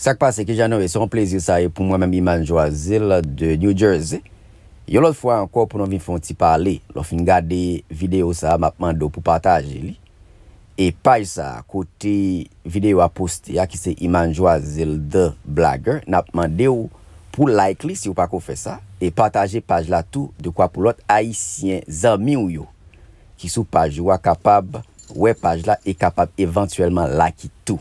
Sak pase ki jan nou e son plezil sa e pou mwen mèm Imane Joazil de New Jersey. Yo lot fwa anko pou nou vin fon ti pale, lo fin gade video sa, mapman do pou pataje li. E paj sa, kote video a poste a ki se Imane Joazil de Blagger, napman de ou pou like li si ou pa kou fe sa. E pataje paj la tou de kwa pou lot haisyen zami ou yo ki sou paj ou a kapab, we paj la e kapab eventuellement like tou.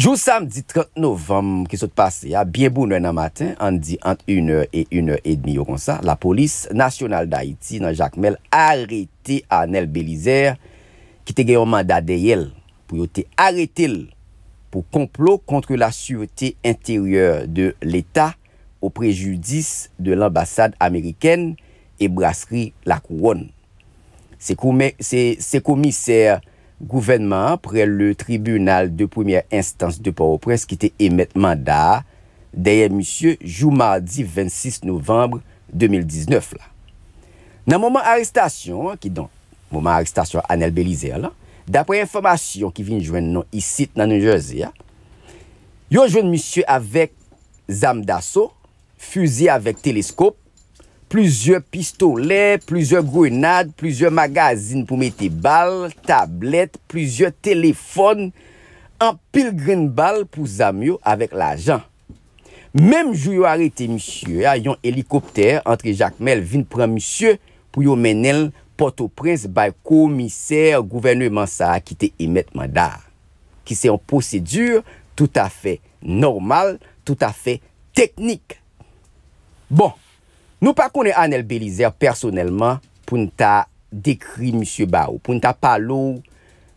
Jou samdi 30 novem, kisot pase ya, bien bou nou en a maten, an di ant 1h et 1h30 yo konsa, la polis nasyonal da Haiti nan Jacques Mel arete a Anel Belizer ki te gey o manda dey el pou yo te arete el pou komplot kontre la suvete interior de l'Etat ou prejudis de l'ambassade Ameriken e Brasserie la Couronne. Se komiser Gouvenman pre le tribunal de premier instance de pau presse ki te emet manda deye monsye jou mardi 26 novembre 2019 la. Nan mouman arrestasyon ki don, mouman arrestasyon Anel Belize ala, da pre informasyon ki vin jwen non isit nan New Jersey ya, yo jwen monsye avek zam daso, fuzi avek teleskop, pluzyor pistole, pluzyor grenade, pluzyor magazin pou mette bal, tablet, pluzyor telefon, an pilgrin bal pou zamyo avek la jan. Mem jou yo arete, misye, a yon helikopter entre Jacques Melvin pran, misye, pou yo menel potopres, bayko, miser, gouvenouman sa akite emetman da. Ki se yon posedur tout afe normal, tout afe teknik. Bon. Nou pa konen Anel Belizer personelman pou nta dekri msye ba ou, pou nta palou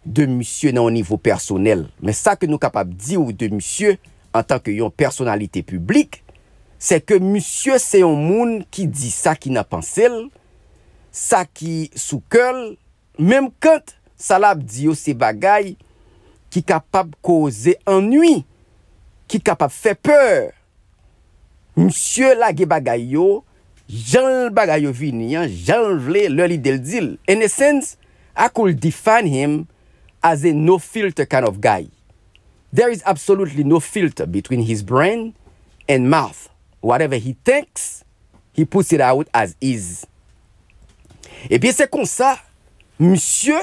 de msye nan yon nivou personel. Men sa ke nou kapab di ou de msye an tanke yon personalite publik, se ke msye se yon moun ki di sa ki na pansel, sa ki soukel, menm kont salab di yo se bagay ki kapab koze anoui, ki kapab fe peur. Msye la ge bagay yo, Jean le bagayovini, Jean le loli del dil. In a sense, I could define him as a no-filter kind of guy. There is absolutely no filter between his brain and mouth. Whatever he thinks, he puts it out as is. E piye se kon sa, Msyo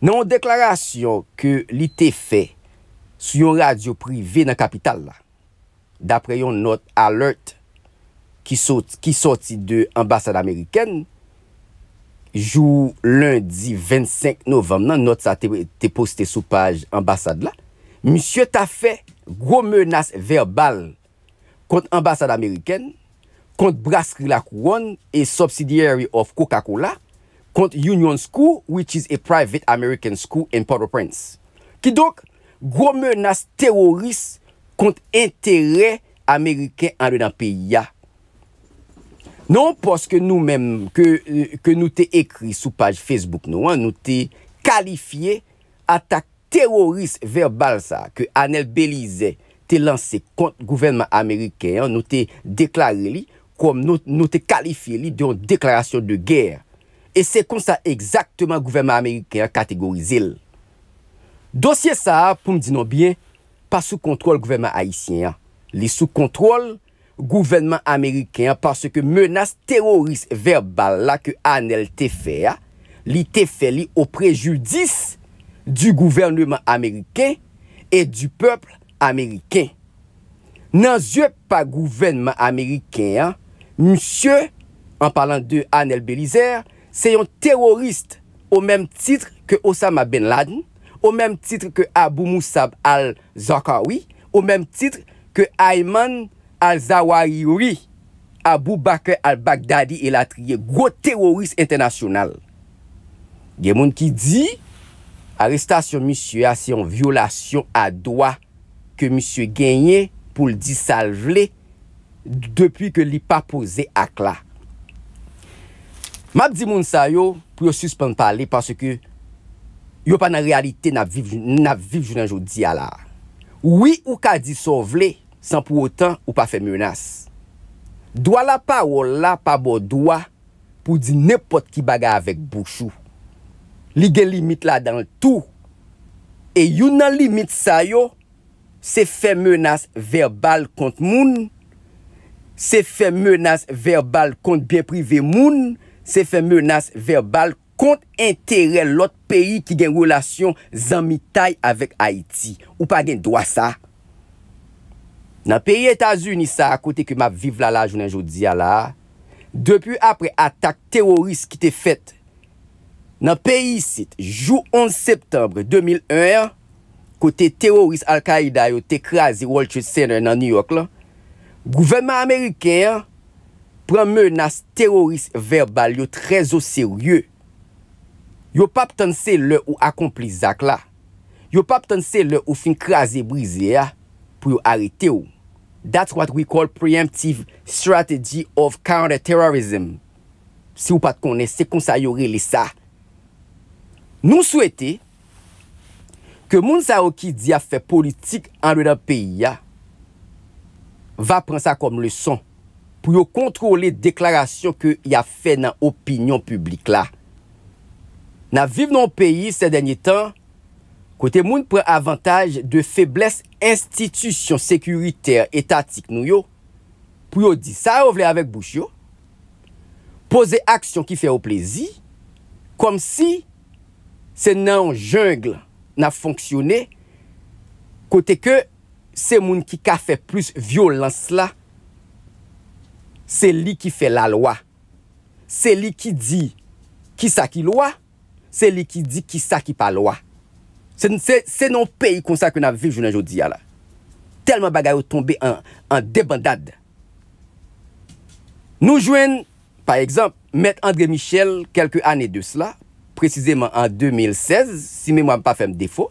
nan deklarasyon ke li te fe su yon radyo privé nan kapital la. Dapre yon not alert. Ki soti de ambasade Ameriken Jou lundi 25 novem Nan not sa te poste sou page ambasade la Monsieur ta fe Gro menas verbal Kont ambasade Ameriken Kont Brasserie La Couronne A subsidiary of Coca-Cola Kont Union School Which is a private American school in Port-au-Prince Ki dok Gro menas teroris Kont entere Ameriken Ande nan peyi ya Non poske nou menm ke nou te ekri sou page Facebook nou an, nou te kalifiye atak teroris verbal sa, ke Anel Belize te lansi kont gouvernement Amerikey an, nou te deklari li, kom nou te kalifiye li diyon deklarasyon de ger. E se kon sa ekzaktman gouvernement Amerikey an kategorize li. Dosye sa, pou m di nou bien, pa sou kontrol gouvernement Haitien an. Li sou kontrol, gouvennman Ameriken parce ke menas terorist verbal la ke Anel Tefea ah, li Tefe li ou prejudis du gouvennman Ameriken e du people Ameriken. Nan zye pa gouvennman Ameriken ah, msye an parlant de Anel Belizer se yon terorist ou menm titre ke Osama Bin Laden ou menm titre ke Abou Moussab al-Zakawi ou menm titre ke Ayman Javad al-Zawari yuri Abu Bakr al-Bagdadi el-Atriye, gwo teroris internasyonal gen moun ki di arrestasyon misyo yasi yon ah, vyolasyon adwa ke misyo genye pou l di sal vle depi ke li pa pose akla map di moun sayo pou yo suspens pale parce ke yo pa nan realite na viv jounan jodi ala oui ou ka di sal vle San pou otan ou pa fè menas. Dwa la pa ou la pa bo dwa pou di nepot ki baga avèk bouchou. Li gen limit la dan l'tou. E yon nan limit sa yo, se fè menas verbal kont moun, se fè menas verbal kont biè privè moun, se fè menas verbal kont entere l'ot peyi ki gen relasyon zanmi tay avèk Haiti. Ou pa gen dwa sa. Nan peyi Etats-Unis sa akote ki map viv lala jounen joudiya la, depu apre atak teroris ki te fet, nan peyi sit, jou 11 septembre 2001, kote teroris al-Qaeda yo te krazi Walter Center nan New York la, gouvenman Amerikey an, pranme nas teroris verbal yo trezo seryou. Yo pap tanse le ou akompli zak la, yo pap tanse le ou fin krazi brize ya, pou yo arete ou. That's what we call preemptive strategy of counter-terrorism. Si ou pat konese, kon sa yore li sa. Nou souwete, ke moun sa oki di a fe politik anre dan peyi ya, va pren sa kom lison, pou yo kontrole deklarasyon ke y a fe nan opinyon publik la. Nan vive nan peyi se denye tan, kote moun pre avantage de feblesse institisyon sekuriter etatik nou yo, pou yo di sa ou vle avèk bouch yo, pose aksyon ki fe ou plezi, kom si se nan jengle nan fonksyone, kote ke se moun ki ka fe plus violans la, se li ki fe la loa, se li ki di ki sa ki loa, se li ki di ki sa ki pa loa. Se nou peyi konsa ke nou avif jounen jodi ya la. Telman bagay ou tombe an debandade. Nou jwen, pa ekzamp, met Andre Michel kelke ane de sla, prezizeman an 2016, si mè mwa mpa fèm defo,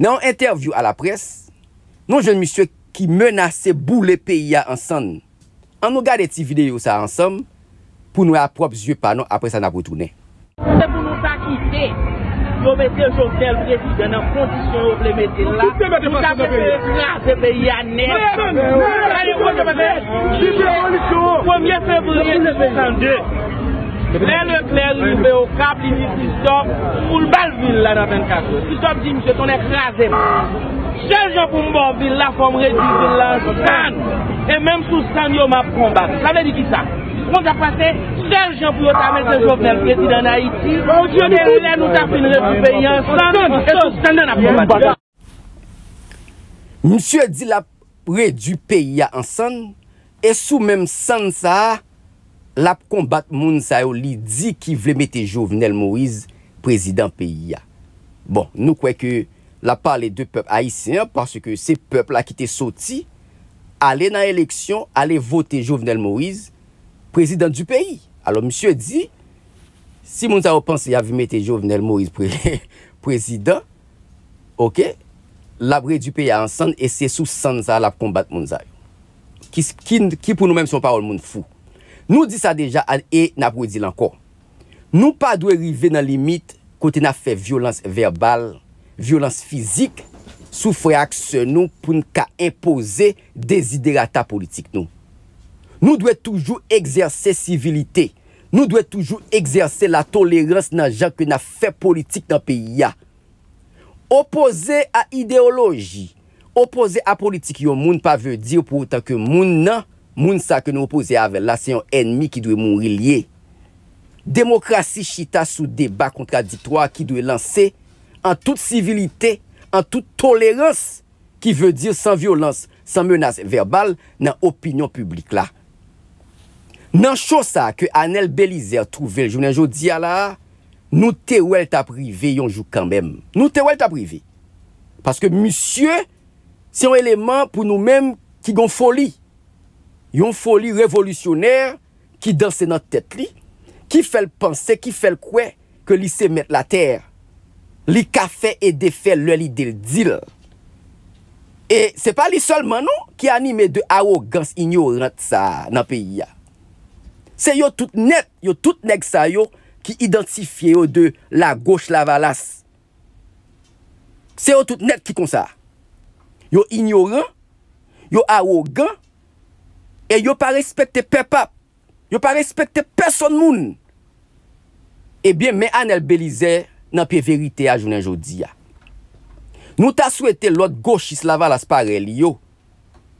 nan an intervyou a la pres, nou jwen misye ki menase bou le peyi ya ansan. An nou gade ti videyo sa ansan, pou nou aprop zye panon apres an apotounen. So vet te chosnel v 者 si jan nan kompisyon o vли metil la Si Cherhoun, j brasile j ferjan. Lè lòmpife chokhed mw et kab lini fi ist racou pou lbal vil la nanive de k masa ki to ap di mje ton ek razem. Sho sje foun bon bil la fo m respir zide la zweitan En mèm sous san yo ap tombak, j Gen ome di ki sa? Mons apaste, serjian pou yo tamen se jovenel prezidant na Haiti. Mons yon ene rile nou tapen nou de peyi an san. Mons yon ene rile nou tapen nou de peyi an san. Mons yon ene rile nou tapen nou de peyi an san. Mons yon ene rile nou tapen nou de peyi an san. E sou menm san sa, lap konbat moun sa yo li di ki vle mette jovenel Moriz prezidant peyi an. Bon, nou kwe ke la pale de pep a Ysseman, parce ke se pep la ki te soti, ale nan eleksyon, ale vote jovenel Moriz, Prezident du peyi. Alors, msye di, si moun zayou pense yavimete jovenel mou iz prezident, ok, labre du peyi an san, e se sou san zal ap kombat moun zayou. Ki pou nou menm son parol moun fou. Nou di sa deja, an e, nabwe di lankor. Nou pa dwe rive nan limit kote na fe violans verbal, violans fizik, sou fwe ak se nou pou nka impose desiderata politik nou. Nou dwe toujou egzersè sivilite, nou dwe toujou egzersè la tolérans nan jan kwen a fè politik nan peyi ya. Opozè a ideologi, opozè a politik yo moun pa vè diyo pou otan ke moun nan, moun sa kwen nou opozè avè la, se yon enmi ki dwe moun rilye. Demokrasi chita sou debat kontraditwa ki dwe lanse an tout sivilite, an tout tolérans ki vè diyo san violans, san menas verbal nan opinyon publik la. nan chosa ke Anel Belize a trouve l jounen, joun diya la, nou te wèl ta prive yon jou kanbèm. Nou te wèl ta prive. Paske monsye, se yon eleman pou nou mèm ki yon foli. Yon foli revolutyonèr, ki dansè nan tèt li, ki fèl pense, ki fèl kwe, ke li se mèt la tèr. Li ka fè et de fè lè li del dil. E se pa li sol manon, ki anime de awo gans inyo nan pèyi ya. Se yo tout net, yo tout nek sa yo ki identifiye yo de la gauche lavalasse. Se yo tout net ki kon sa. Yo ignoran, yo arogan, e yo pa respekte pepap, yo pa respekte person moun. Ebyen eh men anel belize nan pe verite a jounen joudiya. Nou ta souwete lote gauche islavalasse parel yo,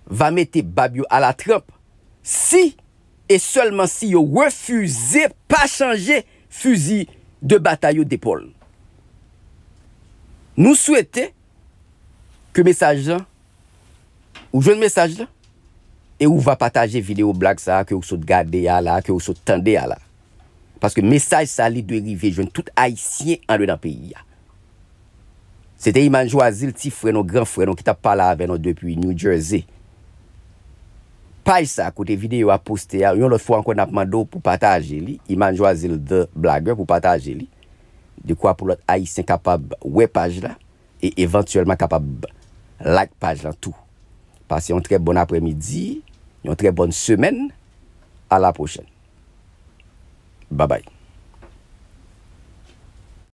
va mette babyo a la Trump. Si, E selman si yo refuze pa chanje fuzi de batay yo depol. Nou souwete ke mesaj la, ou jwen mesaj la, e ou va pataje video blak sa, ke ou sou gade ya la, ke ou sou tende ya la. Paske mesaj sa li derive jwen tout haisyen an de dan peyi ya. Se te imanjwa zil ti fweno, gran fweno, ki ta pala abeno depi New Jersey. Paj sa kote videyo a poste ya. Yon lot fwa ankon apman do pou pataje li. Imanjwa zil de blage pou pataje li. Dikwa pou lot a yi sen kapab wey paj la. E eventuelman kapab like paj la tout. Pase yon tre bon apremidi. Yon tre bon semen. A la pochen. Babay.